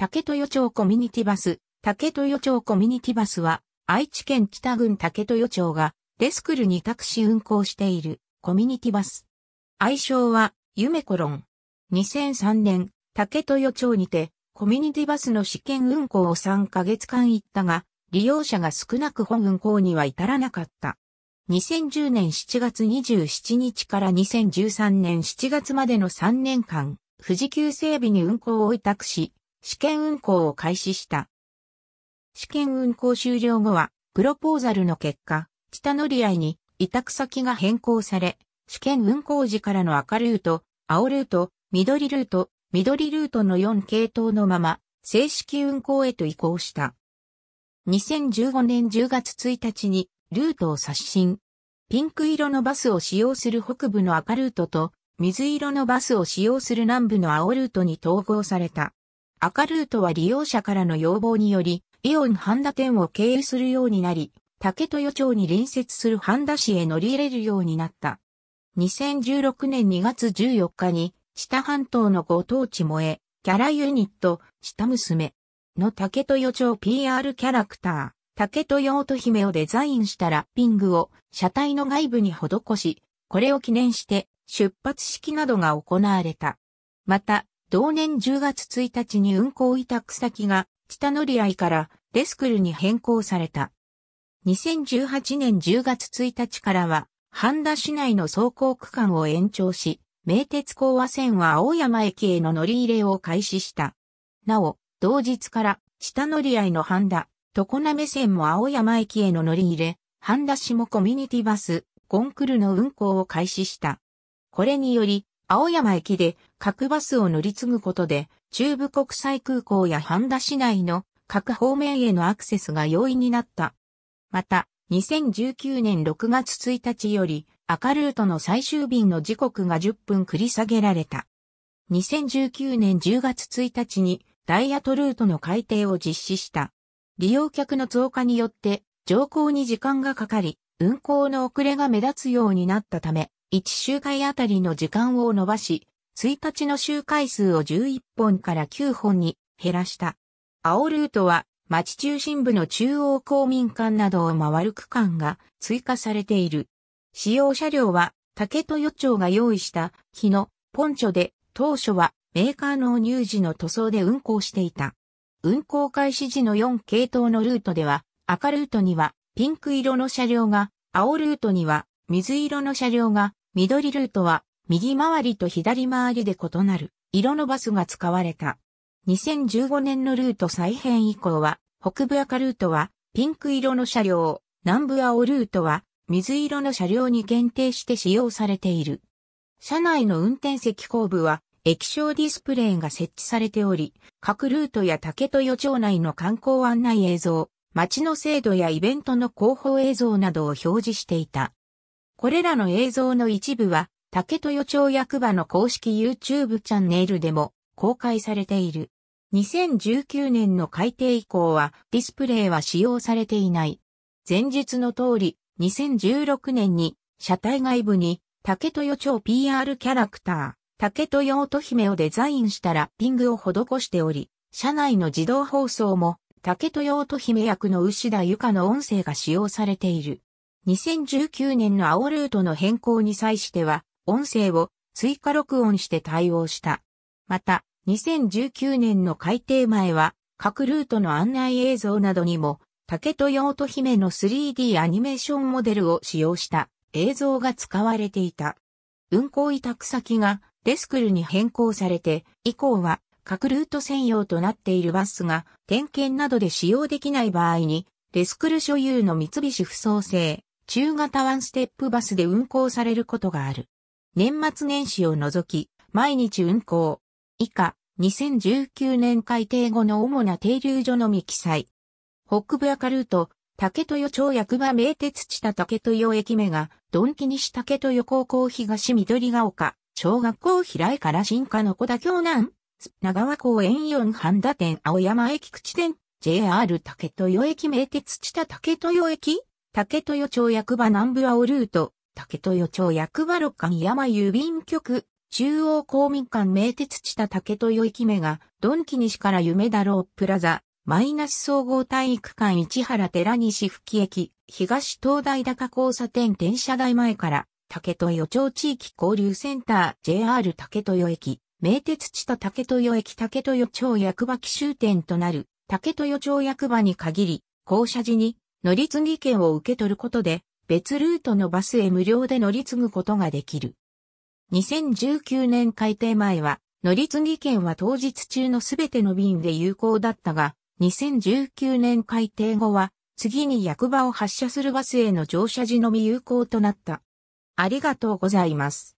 竹豊町コミュニティバス。竹豊町コミュニティバスは、愛知県北郡竹豊町が、デスクルにタクシー運行している、コミュニティバス。愛称は、ゆめころん。2003年、竹豊町にて、コミュニティバスの試験運行を3ヶ月間行ったが、利用者が少なく本運行には至らなかった。2010年7月27日から2013年7月までの3年間、富士急整備に運行を委託し、試験運行を開始した。試験運行終了後は、プロポーザルの結果、チ乗り合いに委託先が変更され、試験運行時からの赤ルート、青ルート、緑ルート、緑ルートの4系統のまま、正式運行へと移行した。2015年10月1日にルートを刷新。ピンク色のバスを使用する北部の赤ルートと、水色のバスを使用する南部の青ルートに統合された。赤ルートは利用者からの要望により、イオン半田店を経由するようになり、竹豊町に隣接する半田市へ乗り入れるようになった。2016年2月14日に、下半島のご当地萌え、キャラユニット、下娘の竹豊町 PR キャラクター、竹豊乙姫をデザインしたラッピングを車体の外部に施し、これを記念して出発式などが行われた。また、同年10月1日に運行委託先が、チタり合いからレスクルに変更された。2018年10月1日からは、ハンダ市内の走行区間を延長し、名鉄高和線は青山駅への乗り入れを開始した。なお、同日から、チタ乗り合いのハンダ、常滑線も青山駅への乗り入れ、ハンダ市もコミュニティバス、ゴンクルの運行を開始した。これにより、青山駅で各バスを乗り継ぐことで、中部国際空港や半田市内の各方面へのアクセスが容易になった。また、2019年6月1日より、赤ルートの最終便の時刻が10分繰り下げられた。2019年10月1日に、ダイヤトルートの改定を実施した。利用客の増加によって、乗降に時間がかかり、運行の遅れが目立つようになったため、1周回あたりの時間を伸ばし、1日の周回数を11本から9本に減らした。青ルートは町中心部の中央公民館などを回る区間が追加されている。使用車両は竹豊町が用意した日のポンチョで当初はメーカー納入時の塗装で運行していた。運行開始時の4系統のルートでは赤ルートにはピンク色の車両が青ルートには水色の車両が緑ルートは、右回りと左回りで異なる、色のバスが使われた。2015年のルート再編以降は、北部赤ルートは、ピンク色の車両、南部青ルートは、水色の車両に限定して使用されている。車内の運転席後部は、液晶ディスプレイが設置されており、各ルートや竹と予町内の観光案内映像、街の制度やイベントの広報映像などを表示していた。これらの映像の一部は、竹豊町役場の公式 YouTube チャンネルでも公開されている。2019年の改定以降はディスプレイは使用されていない。前述の通り、2016年に車体外部に竹豊町 PR キャラクター、竹豊乙姫をデザインしたラッピングを施しており、車内の自動放送も竹豊乙姫役の牛田由香の音声が使用されている。2019年の青ルートの変更に際しては、音声を追加録音して対応した。また、2019年の改定前は、各ルートの案内映像などにも、竹と豊乙姫の 3D アニメーションモデルを使用した映像が使われていた。運行委託先がデスクルに変更されて、以降は各ルート専用となっているバスが点検などで使用できない場合に、デスクル所有の三菱不創性。中型ワンステップバスで運行されることがある。年末年始を除き、毎日運行。以下、2019年改定後の主な停留所のみ記載。北部赤ルート、竹豊町役場名鉄地田竹豊駅目が、ドンキ西竹豊高校東緑ヶ丘、小学校平井から新化の小田京南、長和公園四半田店青山駅口店、JR 竹豊駅名鉄地田竹豊駅竹豊町役場南部青ルート、竹豊町役場六間山郵便局、中央公民館名鉄地田竹豊駅目が、ドンキ西から夢だろうプラザ、マイナス総合体育館市原寺西吹駅、東東大高交差点転車台前から、竹豊町地域交流センター JR 竹豊駅、名鉄地田竹豊駅竹豊町役場奇襲店となる、竹豊町役場に限り、降車時に乗り継ぎ券を受け取ることで、別ルートのバスへ無料で乗り継ぐことができる。2019年改定前は、乗り継ぎ券は当日中のすべての便で有効だったが、2019年改定後は、次に役場を発車するバスへの乗車時のみ有効となった。ありがとうございます。